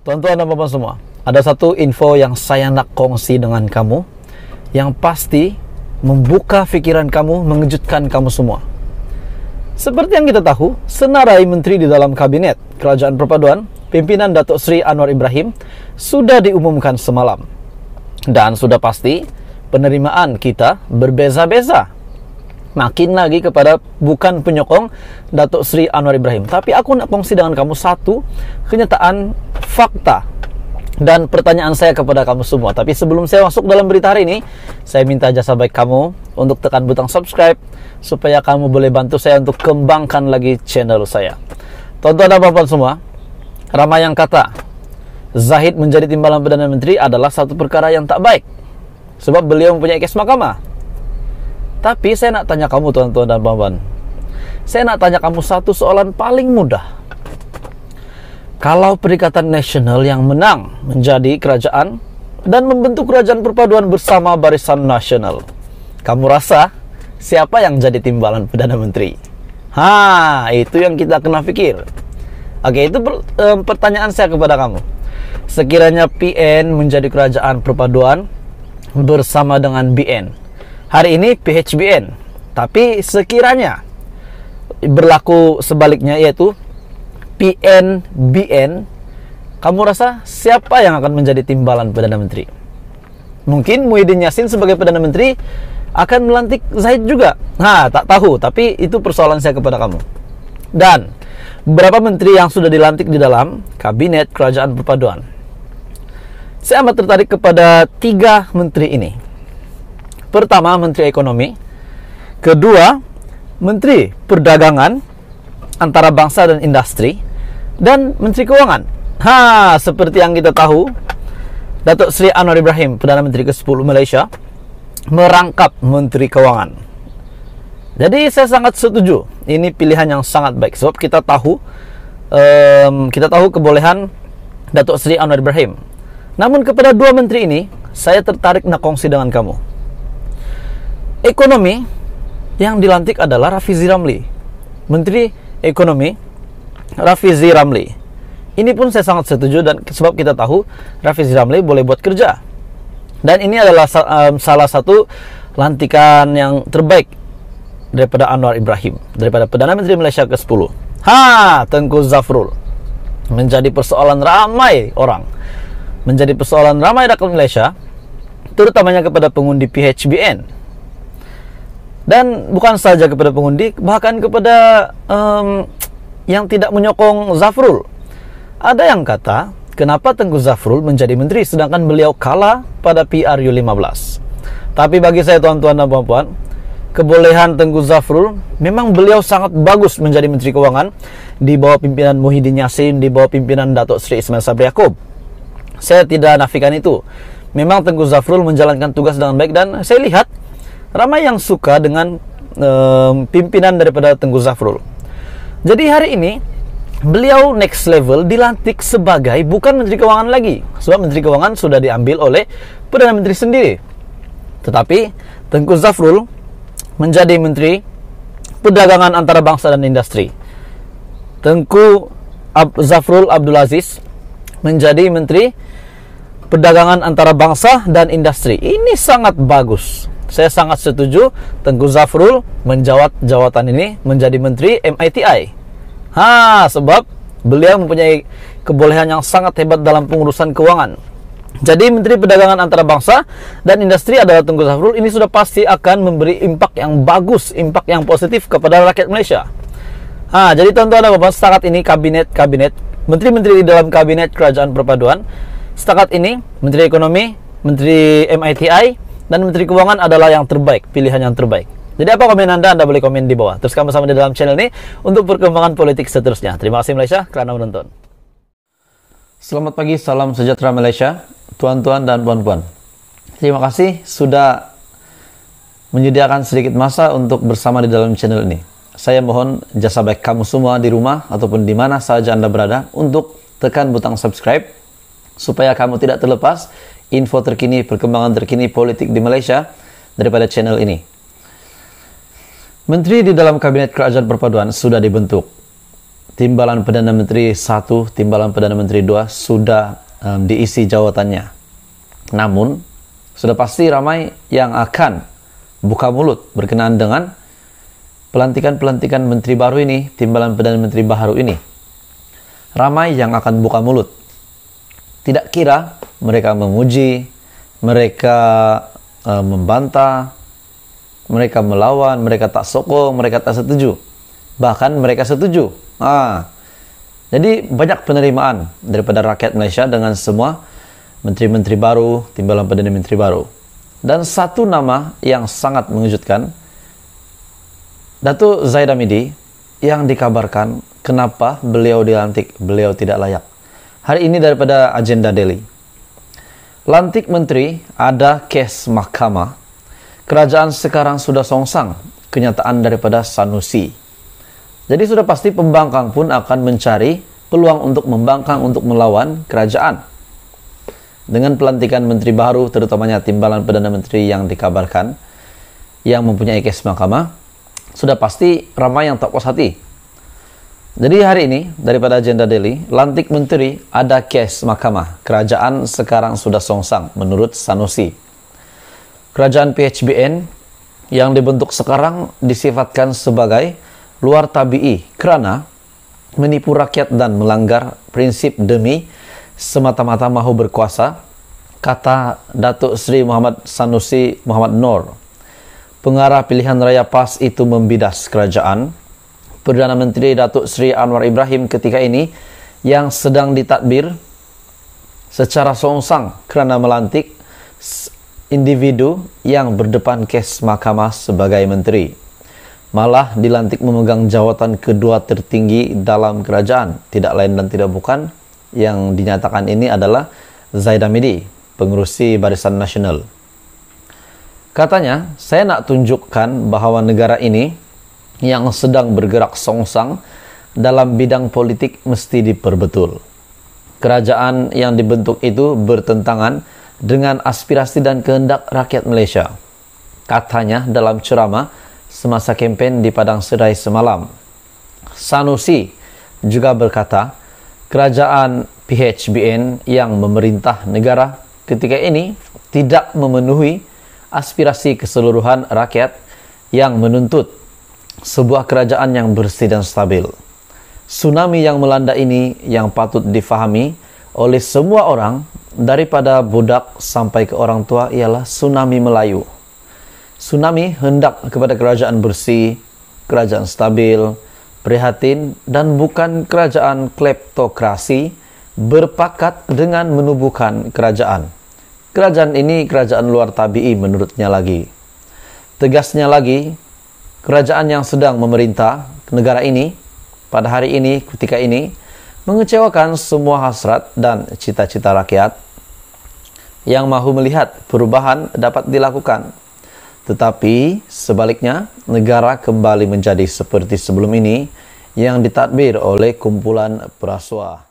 Tuan-tuan dan bapak semua, ada satu info yang saya nak kongsi dengan kamu yang pasti membuka pikiran kamu, mengejutkan kamu semua. Seperti yang kita tahu, senarai menteri di dalam kabinet Kerajaan Perpaduan, pimpinan Datuk Sri Anwar Ibrahim sudah diumumkan semalam. Dan sudah pasti, penerimaan kita berbeza-beza makin lagi kepada bukan penyokong Datuk Sri Anwar Ibrahim. Tapi aku nak kongsi dengan kamu satu kenyataan fakta dan pertanyaan saya kepada kamu semua. Tapi sebelum saya masuk dalam berita hari ini, saya minta jasa baik kamu untuk tekan butang subscribe supaya kamu boleh bantu saya untuk kembangkan lagi channel saya. Tonton apa apa semua, ramai yang kata Zahid menjadi timbalan Perdana Menteri adalah satu perkara yang tak baik. Sebab beliau mempunyai kes mahkamah tapi saya nak tanya kamu tuan-tuan dan puan Saya nak tanya kamu satu soalan paling mudah. Kalau Perikatan Nasional yang menang menjadi kerajaan dan membentuk kerajaan perpaduan bersama Barisan Nasional, kamu rasa siapa yang jadi timbalan Perdana Menteri? Ha, itu yang kita kena pikir. Oke, itu per, e, pertanyaan saya kepada kamu. Sekiranya PN menjadi kerajaan perpaduan bersama dengan BN, hari ini PHBN. Tapi sekiranya berlaku sebaliknya yaitu PNBN, kamu rasa siapa yang akan menjadi timbalan Perdana Menteri? Mungkin Muhyiddin Yassin sebagai Perdana Menteri akan melantik Zaid juga. Nah, tak tahu, tapi itu persoalan saya kepada kamu. Dan berapa menteri yang sudah dilantik di dalam kabinet kerajaan perpaduan? Saya amat tertarik kepada tiga menteri ini. Pertama, Menteri Ekonomi. Kedua, Menteri Perdagangan antara bangsa dan industri. Dan Menteri Keuangan. Ha, seperti yang kita tahu, Datuk Seri Anwar Ibrahim, Perdana Menteri ke-10 Malaysia, merangkap Menteri Keuangan. Jadi saya sangat setuju. Ini pilihan yang sangat baik. Sebab kita tahu um, kita tahu kebolehan Datuk Seri Anwar Ibrahim. Namun kepada dua menteri ini, saya tertarik nak kongsi dengan kamu ekonomi yang dilantik adalah Rafizi Ramli. Menteri Ekonomi Rafizi Ramli. Ini pun saya sangat setuju dan sebab kita tahu Rafizi Ramli boleh buat kerja. Dan ini adalah salah satu lantikan yang terbaik daripada Anwar Ibrahim, daripada Perdana Menteri Malaysia ke-10. Ha, Tengku Zafrul. Menjadi persoalan ramai orang. Menjadi persoalan ramai rakyat Malaysia, terutamanya kepada pengundi PHBN dan bukan saja kepada pengundi bahkan kepada um, yang tidak menyokong Zafrul ada yang kata kenapa Tengku Zafrul menjadi menteri sedangkan beliau kalah pada PRU 15 tapi bagi saya tuan-tuan dan puan-puan kebolehan Tengku Zafrul memang beliau sangat bagus menjadi menteri keuangan di bawah pimpinan Muhyiddin Yassin di bawah pimpinan Datuk Sri Ismail Sabri Yaakob saya tidak nafikan itu memang Tengku Zafrul menjalankan tugas dengan baik dan saya lihat ramai yang suka dengan um, pimpinan daripada Tengku Zafrul. Jadi hari ini beliau next level dilantik sebagai bukan Menteri Keuangan lagi. Sebab Menteri Keuangan sudah diambil oleh Perdana Menteri sendiri. Tetapi Tengku Zafrul menjadi Menteri Perdagangan Antara Bangsa dan Industri. Tengku Ab Zafrul Abdul Aziz menjadi Menteri Perdagangan Antara Bangsa dan Industri. Ini sangat bagus. Saya sangat setuju Tengku Zafrul menjawab jawatan ini menjadi menteri MITI. Ha, sebab beliau mempunyai kebolehan yang sangat hebat dalam pengurusan keuangan. Jadi Menteri Perdagangan Antara Bangsa dan Industri adalah Tengku Zafrul ini sudah pasti akan memberi impak yang bagus, impak yang positif kepada rakyat Malaysia. Ah, jadi tentu ada dan bapak, setakat ini kabinet-kabinet, menteri-menteri di dalam kabinet kerajaan perpaduan, setakat ini Menteri Ekonomi, Menteri MITI, dan Menteri Keuangan adalah yang terbaik, pilihan yang terbaik. Jadi apa komen Anda? Anda boleh komen di bawah. Terus kamu sama di dalam channel ini untuk perkembangan politik seterusnya. Terima kasih Malaysia karena menonton. Selamat pagi, salam sejahtera Malaysia, tuan-tuan dan puan-puan. Terima kasih sudah menyediakan sedikit masa untuk bersama di dalam channel ini. Saya mohon jasa baik kamu semua di rumah ataupun di mana saja Anda berada untuk tekan butang subscribe supaya kamu tidak terlepas info terkini, perkembangan terkini politik di Malaysia daripada channel ini. Menteri di dalam Kabinet Kerajaan Perpaduan sudah dibentuk. Timbalan Perdana Menteri 1, Timbalan Perdana Menteri 2 sudah um, diisi jawatannya. Namun, sudah pasti ramai yang akan buka mulut berkenaan dengan pelantikan-pelantikan menteri baru ini, timbalan Perdana Menteri baru ini. Ramai yang akan buka mulut tidak kira mereka memuji, mereka uh, membantah, mereka melawan, mereka tak sokong, mereka tak setuju. Bahkan mereka setuju. Ah. Jadi banyak penerimaan daripada rakyat Malaysia dengan semua menteri-menteri baru, timbalan Perdana Menteri baru. Dan satu nama yang sangat mengejutkan, Datu Zaidamidi yang dikabarkan kenapa beliau dilantik, beliau tidak layak. Hari ini daripada agenda daily. Lantik menteri, ada kes mahkamah. Kerajaan sekarang sudah songsang, kenyataan daripada Sanusi. Jadi sudah pasti pembangkang pun akan mencari peluang untuk membangkang untuk melawan kerajaan. Dengan pelantikan menteri baru, terutamanya timbalan Perdana Menteri yang dikabarkan, yang mempunyai kes mahkamah, sudah pasti ramai yang tak puas hati jadi hari ini daripada agenda Delhi, lantik menteri ada case mahkamah. Kerajaan sekarang sudah songsang menurut Sanusi. Kerajaan PHBN yang dibentuk sekarang disifatkan sebagai luar tabii kerana menipu rakyat dan melanggar prinsip demi semata-mata mahu berkuasa, kata Datuk Sri Muhammad Sanusi Muhammad Nur. Pengarah pilihan raya PAS itu membidas kerajaan Perdana Menteri Datuk Seri Anwar Ibrahim ketika ini yang sedang ditadbir secara songsang kerana melantik individu yang berdepan kes mahkamah sebagai menteri. Malah dilantik memegang jawatan kedua tertinggi dalam kerajaan, tidak lain dan tidak bukan yang dinyatakan ini adalah Zaidamidi, pengurusi Barisan Nasional. Katanya, saya nak tunjukkan bahawa negara ini yang sedang bergerak songsang dalam bidang politik mesti diperbetul. Kerajaan yang dibentuk itu bertentangan dengan aspirasi dan kehendak rakyat Malaysia. Katanya dalam ceramah semasa kempen di Padang Serai semalam. Sanusi juga berkata, kerajaan PHBN yang memerintah negara ketika ini tidak memenuhi aspirasi keseluruhan rakyat yang menuntut sebuah kerajaan yang bersih dan stabil. Tsunami yang melanda ini yang patut difahami oleh semua orang daripada budak sampai ke orang tua ialah tsunami Melayu. Tsunami hendak kepada kerajaan bersih, kerajaan stabil, prihatin dan bukan kerajaan kleptokrasi berpakat dengan menubuhkan kerajaan. Kerajaan ini kerajaan luar tabi'i menurutnya lagi. Tegasnya lagi, kerajaan yang sedang memerintah negara ini pada hari ini ketika ini mengecewakan semua hasrat dan cita-cita rakyat yang mahu melihat perubahan dapat dilakukan. Tetapi sebaliknya, negara kembali menjadi seperti sebelum ini yang ditadbir oleh kumpulan perasuah.